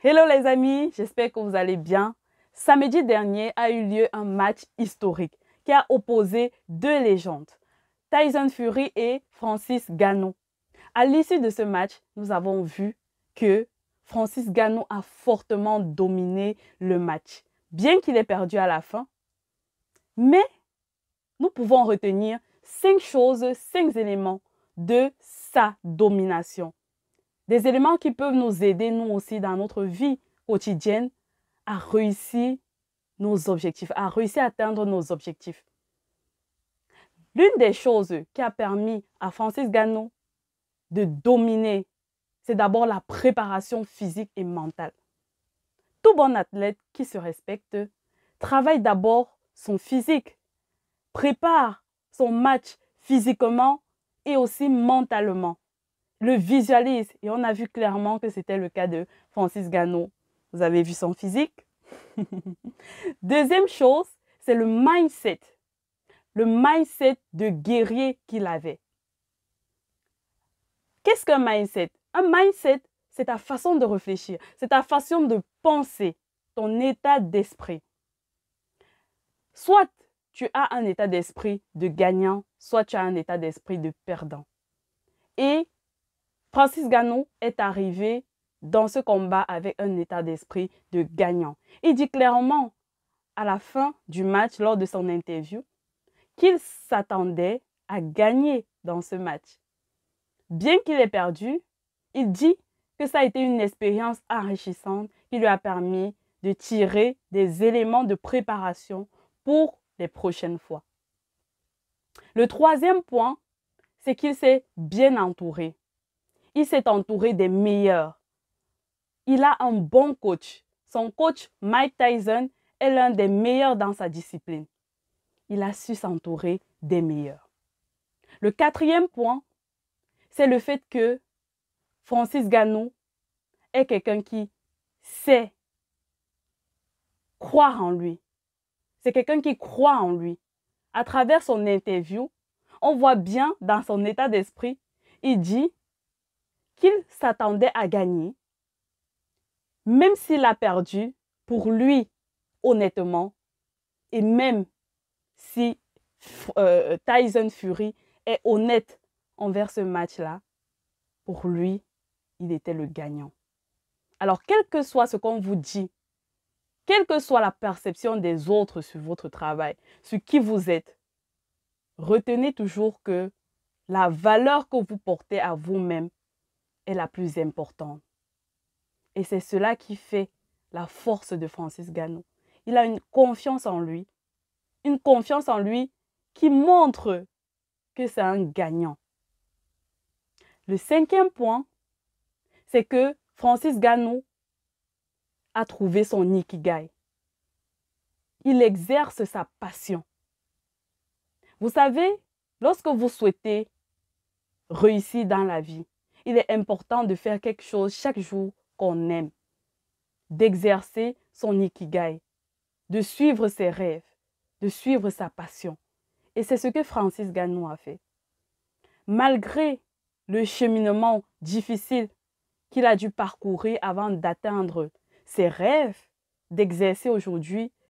Hello les amis, j'espère que vous allez bien. Samedi dernier a eu lieu un match historique qui a opposé deux légendes, Tyson Fury et Francis Gannon. À l'issue de ce match, nous avons vu que Francis Gannon a fortement dominé le match, bien qu'il ait perdu à la fin. Mais nous pouvons retenir cinq choses, cinq éléments de sa domination. Des éléments qui peuvent nous aider, nous aussi, dans notre vie quotidienne, à réussir nos objectifs, à réussir à atteindre nos objectifs. L'une des choses qui a permis à Francis Gano de dominer, c'est d'abord la préparation physique et mentale. Tout bon athlète qui se respecte travaille d'abord son physique, prépare son match physiquement et aussi mentalement le visualise. Et on a vu clairement que c'était le cas de Francis Gano. Vous avez vu son physique. Deuxième chose, c'est le mindset. Le mindset de guerrier qu'il avait. Qu'est-ce qu'un mindset Un mindset, c'est ta façon de réfléchir, c'est ta façon de penser, ton état d'esprit. Soit tu as un état d'esprit de gagnant, soit tu as un état d'esprit de perdant. Et Francis gannon est arrivé dans ce combat avec un état d'esprit de gagnant. Il dit clairement à la fin du match, lors de son interview, qu'il s'attendait à gagner dans ce match. Bien qu'il ait perdu, il dit que ça a été une expérience enrichissante qui lui a permis de tirer des éléments de préparation pour les prochaines fois. Le troisième point, c'est qu'il s'est bien entouré. Il s'est entouré des meilleurs. Il a un bon coach. Son coach, Mike Tyson, est l'un des meilleurs dans sa discipline. Il a su s'entourer des meilleurs. Le quatrième point, c'est le fait que Francis Gano est quelqu'un qui sait croire en lui. C'est quelqu'un qui croit en lui. À travers son interview, on voit bien dans son état d'esprit, il dit qu'il s'attendait à gagner, même s'il a perdu, pour lui, honnêtement, et même si euh, Tyson Fury est honnête envers ce match-là, pour lui, il était le gagnant. Alors, quel que soit ce qu'on vous dit, quelle que soit la perception des autres sur votre travail, sur qui vous êtes, retenez toujours que la valeur que vous portez à vous-même est la plus importante. Et c'est cela qui fait la force de Francis Gano. Il a une confiance en lui, une confiance en lui qui montre que c'est un gagnant. Le cinquième point, c'est que Francis Gano a trouvé son ikigai. Il exerce sa passion. Vous savez, lorsque vous souhaitez réussir dans la vie, il est important de faire quelque chose chaque jour qu'on aime, d'exercer son ikigai, de suivre ses rêves, de suivre sa passion. Et c'est ce que Francis Gagnon a fait. Malgré le cheminement difficile qu'il a dû parcourir avant d'atteindre ses rêves, d'exercer aujourd'hui